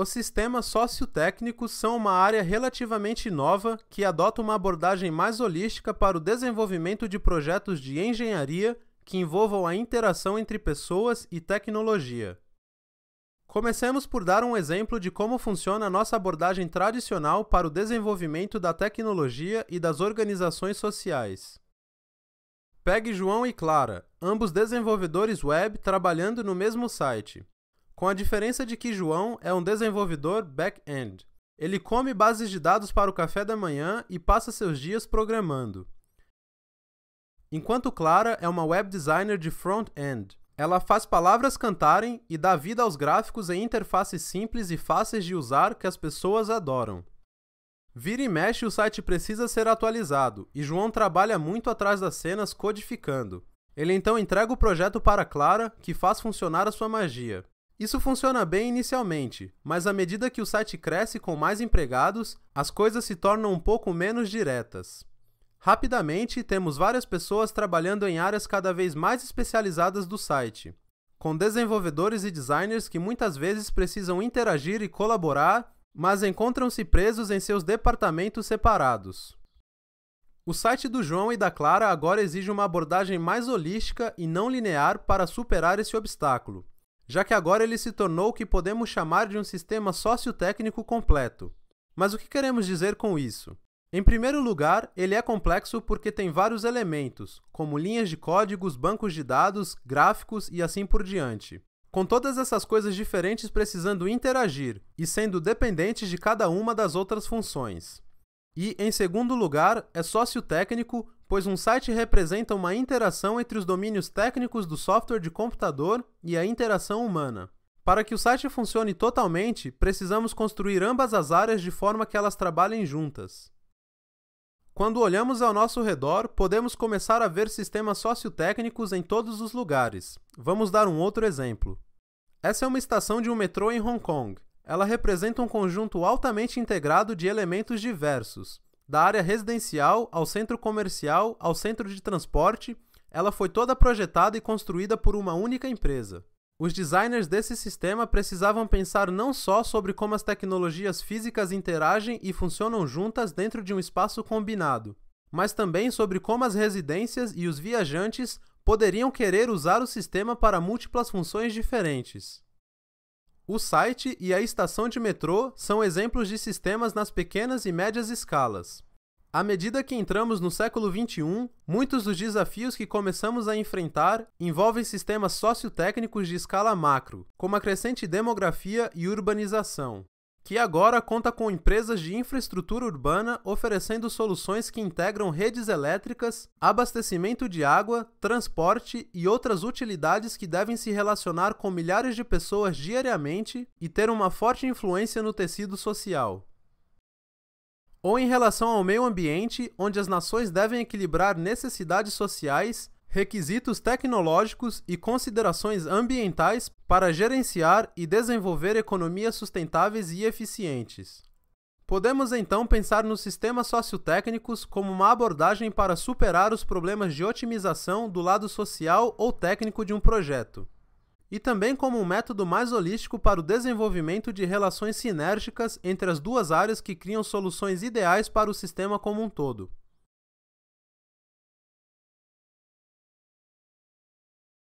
Os sistemas sociotécnicos são uma área relativamente nova que adota uma abordagem mais holística para o desenvolvimento de projetos de engenharia que envolvam a interação entre pessoas e tecnologia. Comecemos por dar um exemplo de como funciona a nossa abordagem tradicional para o desenvolvimento da tecnologia e das organizações sociais. Pegue João e Clara, ambos desenvolvedores web trabalhando no mesmo site com a diferença de que João é um desenvolvedor back-end. Ele come bases de dados para o café da manhã e passa seus dias programando. Enquanto Clara é uma web designer de front-end. Ela faz palavras cantarem e dá vida aos gráficos em interfaces simples e fáceis de usar que as pessoas adoram. Vira e mexe, o site precisa ser atualizado, e João trabalha muito atrás das cenas codificando. Ele então entrega o projeto para Clara, que faz funcionar a sua magia. Isso funciona bem inicialmente, mas à medida que o site cresce com mais empregados, as coisas se tornam um pouco menos diretas. Rapidamente, temos várias pessoas trabalhando em áreas cada vez mais especializadas do site, com desenvolvedores e designers que muitas vezes precisam interagir e colaborar, mas encontram-se presos em seus departamentos separados. O site do João e da Clara agora exige uma abordagem mais holística e não linear para superar esse obstáculo já que agora ele se tornou o que podemos chamar de um sistema sociotécnico completo. Mas o que queremos dizer com isso? Em primeiro lugar, ele é complexo porque tem vários elementos, como linhas de códigos, bancos de dados, gráficos e assim por diante. Com todas essas coisas diferentes precisando interagir e sendo dependentes de cada uma das outras funções. E, em segundo lugar, é sociotécnico pois um site representa uma interação entre os domínios técnicos do software de computador e a interação humana. Para que o site funcione totalmente, precisamos construir ambas as áreas de forma que elas trabalhem juntas. Quando olhamos ao nosso redor, podemos começar a ver sistemas sociotécnicos em todos os lugares. Vamos dar um outro exemplo. Essa é uma estação de um metrô em Hong Kong. Ela representa um conjunto altamente integrado de elementos diversos, da área residencial ao centro comercial ao centro de transporte, ela foi toda projetada e construída por uma única empresa. Os designers desse sistema precisavam pensar não só sobre como as tecnologias físicas interagem e funcionam juntas dentro de um espaço combinado, mas também sobre como as residências e os viajantes poderiam querer usar o sistema para múltiplas funções diferentes. O site e a estação de metrô são exemplos de sistemas nas pequenas e médias escalas. À medida que entramos no século XXI, muitos dos desafios que começamos a enfrentar envolvem sistemas sociotécnicos de escala macro, como a crescente demografia e urbanização que agora conta com empresas de infraestrutura urbana oferecendo soluções que integram redes elétricas, abastecimento de água, transporte e outras utilidades que devem se relacionar com milhares de pessoas diariamente e ter uma forte influência no tecido social. Ou em relação ao meio ambiente, onde as nações devem equilibrar necessidades sociais requisitos tecnológicos e considerações ambientais para gerenciar e desenvolver economias sustentáveis e eficientes. Podemos então pensar nos sistemas sociotécnicos como uma abordagem para superar os problemas de otimização do lado social ou técnico de um projeto, e também como um método mais holístico para o desenvolvimento de relações sinérgicas entre as duas áreas que criam soluções ideais para o sistema como um todo.